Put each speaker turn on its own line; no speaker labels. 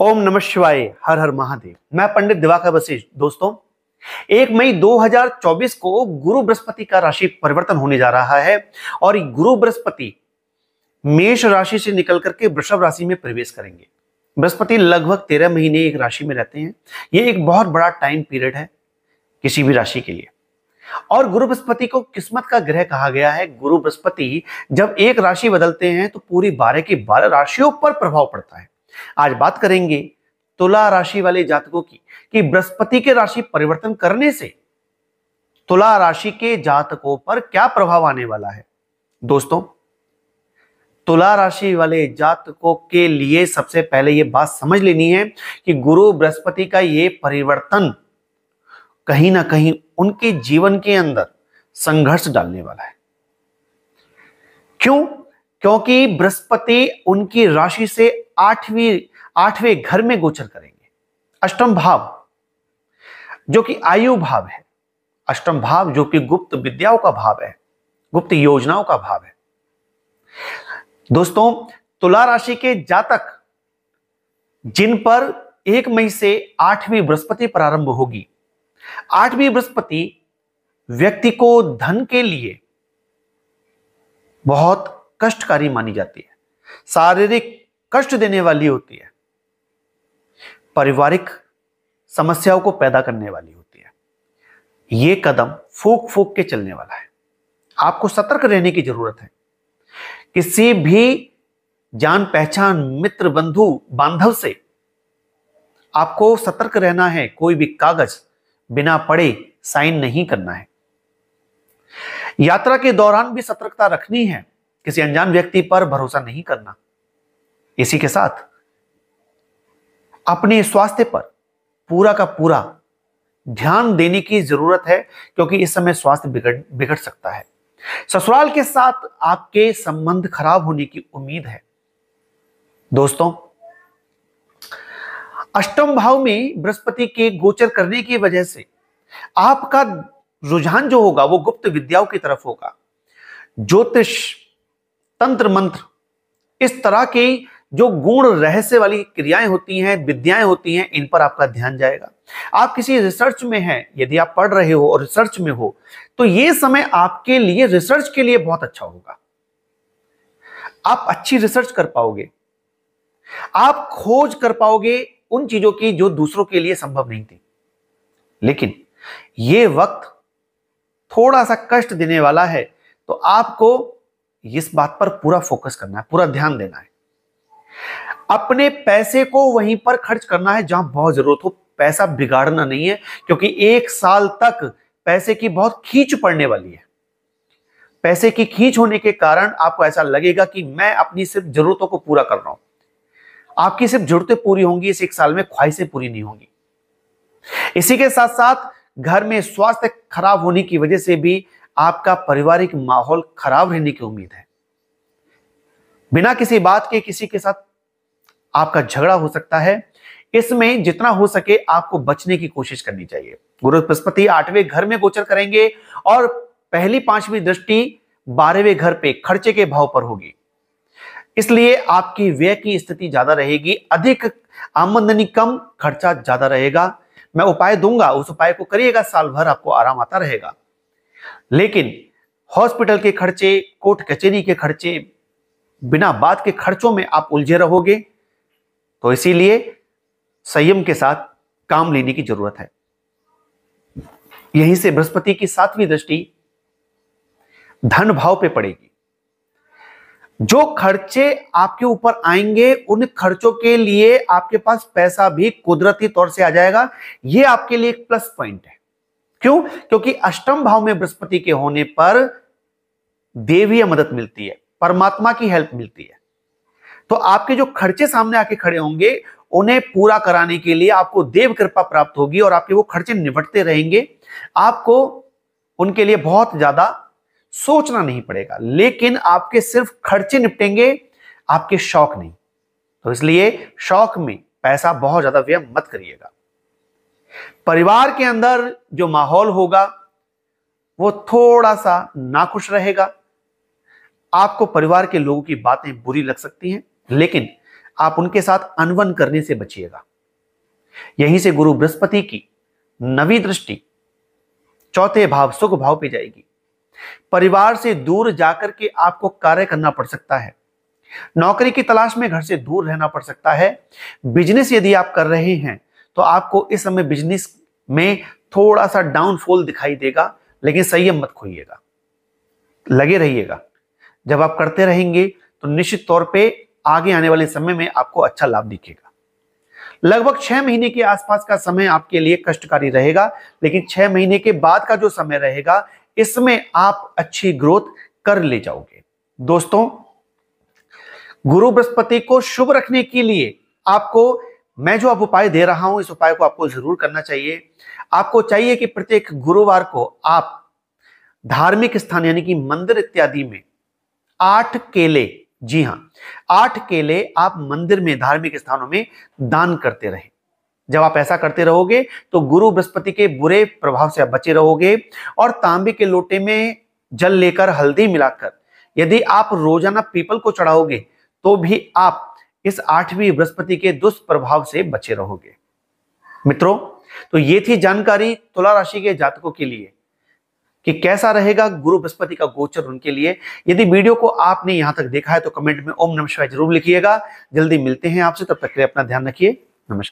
ओम नमः शिवाय हर हर महादेव मैं पंडित दिवाकर वशिष्ठ दोस्तों एक मई 2024 को गुरु बृहस्पति का राशि परिवर्तन होने जा रहा है और गुरु बृहस्पति मेष राशि से निकल करके वृषभ राशि में प्रवेश करेंगे बृहस्पति लगभग तेरह महीने एक राशि में रहते हैं ये एक बहुत बड़ा टाइम पीरियड है किसी भी राशि के लिए और गुरु बृहस्पति को किस्मत का ग्रह कहा गया है गुरु बृहस्पति जब एक राशि बदलते हैं तो पूरी बारह की बारह राशियों पर प्रभाव पड़ता है आज बात करेंगे तुला राशि वाले जातकों की कि बृहस्पति के राशि परिवर्तन करने से तुला राशि के जातकों पर क्या प्रभाव आने वाला है दोस्तों तुला राशि वाले जातकों के लिए सबसे पहले यह बात समझ लेनी है कि गुरु बृहस्पति का ये परिवर्तन कहीं ना कहीं उनके जीवन के अंदर संघर्ष डालने वाला है क्यों क्योंकि बृहस्पति उनकी राशि से आठवीं आठवें घर में गोचर करेंगे अष्टम भाव जो कि आयु भाव है अष्टम भाव जो कि गुप्त विद्याओं का भाव है गुप्त योजनाओं का भाव है दोस्तों तुला राशि के जातक जिन पर एक मई से आठवीं बृहस्पति प्रारंभ होगी आठवीं बृहस्पति व्यक्ति को धन के लिए बहुत कष्टकारी मानी जाती है शारीरिक कष्ट देने वाली होती है पारिवारिक समस्याओं को पैदा करने वाली होती है यह कदम फूक फूक के चलने वाला है आपको सतर्क रहने की जरूरत है किसी भी जान पहचान मित्र बंधु बांधव से आपको सतर्क रहना है कोई भी कागज बिना पढ़े साइन नहीं करना है यात्रा के दौरान भी सतर्कता रखनी है किसी अनजान व्यक्ति पर भरोसा नहीं करना इसी के साथ अपने स्वास्थ्य पर पूरा का पूरा ध्यान देने की जरूरत है क्योंकि इस समय स्वास्थ्य बिगड़ बिगड़ सकता है ससुराल के साथ आपके संबंध खराब होने की उम्मीद है दोस्तों अष्टम भाव में बृहस्पति के गोचर करने की वजह से आपका रुझान जो होगा वो गुप्त विद्याओं की तरफ होगा ज्योतिष तंत्र मंत्र इस तरह के जो गुण रहस्य वाली क्रियाएं होती हैं विद्याएं होती हैं इन पर आपका ध्यान जाएगा आप किसी रिसर्च में हैं यदि आप पढ़ रहे हो और रिसर्च में हो तो ये समय आपके लिए रिसर्च के लिए बहुत अच्छा होगा आप अच्छी रिसर्च कर पाओगे आप खोज कर पाओगे उन चीजों की जो दूसरों के लिए संभव नहीं थी लेकिन ये वक्त थोड़ा सा कष्ट देने वाला है तो आपको इस बात पर पूरा फोकस करना है पूरा ध्यान देना है अपने पैसे को वहीं पर खर्च करना है जहां बहुत जरूरत हो पैसा बिगाड़ना नहीं है क्योंकि एक साल तक पैसे की बहुत खींच पड़ने वाली है पैसे की खींच होने के कारण आपको ऐसा लगेगा कि मैं अपनी सिर्फ जरूरतों को पूरा कर रहा हूं आपकी सिर्फ जरूरतें पूरी होंगी इस एक साल में ख्वाहिशें पूरी नहीं होंगी इसी के साथ साथ घर में स्वास्थ्य खराब होने की वजह से भी आपका पारिवारिक माहौल खराब रहने की उम्मीद है बिना किसी बात के किसी के साथ आपका झगड़ा हो सकता है इसमें जितना हो सके आपको बचने की कोशिश करनी चाहिए गुरु बृहस्पति आठवें घर में गोचर करेंगे और पहली पांचवी दृष्टि बारहवें घर पे खर्चे के भाव पर होगी इसलिए आपकी व्यय की स्थिति ज्यादा रहेगी अधिक आमदनी कम खर्चा ज्यादा रहेगा मैं उपाय दूंगा उस उपाय को करिएगा साल भर आपको आराम आता रहेगा लेकिन हॉस्पिटल के खर्चे कोर्ट कचेरी के खर्चे बिना बात के खर्चों में आप उलझे रहोगे तो इसीलिए संयम के साथ काम लेने की जरूरत है यहीं से बृहस्पति की सातवीं दृष्टि धन भाव पे पड़ेगी जो खर्चे आपके ऊपर आएंगे उन खर्चों के लिए आपके पास पैसा भी कुदरती तौर से आ जाएगा यह आपके लिए एक प्लस पॉइंट है क्यों क्योंकि अष्टम भाव में बृहस्पति के होने पर देवीय मदद मिलती है परमात्मा की हेल्प मिलती है तो आपके जो खर्चे सामने आके खड़े होंगे उन्हें पूरा कराने के लिए आपको देव कृपा प्राप्त होगी और आपके वो खर्चे निपटते रहेंगे आपको उनके लिए बहुत ज्यादा सोचना नहीं पड़ेगा लेकिन आपके सिर्फ खर्चे निपटेंगे आपके शौक नहीं तो इसलिए शौक में पैसा बहुत ज्यादा व्यय मत करिएगा परिवार के अंदर जो माहौल होगा वो थोड़ा सा नाखुश रहेगा आपको परिवार के लोगों की बातें बुरी लग सकती हैं लेकिन आप उनके साथ अनवन करने से बचिएगा यहीं से गुरु बृहस्पति की नवी दृष्टि चौथे भाव सुख भाव पे जाएगी परिवार से दूर जाकर के आपको कार्य करना पड़ सकता है नौकरी की तलाश में घर से दूर रहना पड़ सकता है बिजनेस यदि आप कर रहे हैं तो आपको इस समय बिजनेस में थोड़ा सा डाउनफॉल दिखाई देगा लेकिन संयम मत खोइएगा लगे रहिएगा जब आप करते रहेंगे तो निश्चित तौर पे आगे आने वाले समय में आपको अच्छा लाभ दिखेगा लगभग छह महीने के आसपास का समय आपके लिए कष्टकारी रहेगा लेकिन छह महीने के बाद का जो समय रहेगा इसमें आप अच्छी ग्रोथ कर ले जाओगे दोस्तों गुरु बृहस्पति को शुभ रखने के लिए आपको मैं जो आप उपाय दे रहा हूं इस उपाय को आपको जरूर करना चाहिए आपको चाहिए कि प्रत्येक गुरुवार को आप धार्मिक स्थान यानी कि मंदिर इत्यादि में आठ केले जी हाँ आठ केले आप मंदिर में धार्मिक स्थानों में दान करते रहे जब आप ऐसा करते रहोगे तो गुरु बृहस्पति के बुरे प्रभाव से आप बचे रहोगे और तांबे के लोटे में जल लेकर हल्दी मिलाकर यदि आप रोजाना पीपल को चढ़ाओगे तो भी आप इस आठवीं बृहस्पति के दुष्प्रभाव से बचे रहोगे मित्रों तो ये थी जानकारी तुला राशि के जातकों के लिए कि कैसा रहेगा गुरु बृहस्पति का गोचर उनके लिए यदि वीडियो को आपने यहां तक देखा है तो कमेंट में ओम नम शिवाय जरूर लिखिएगा जल्दी मिलते हैं आपसे तब तक के लिए अपना ध्यान रखिए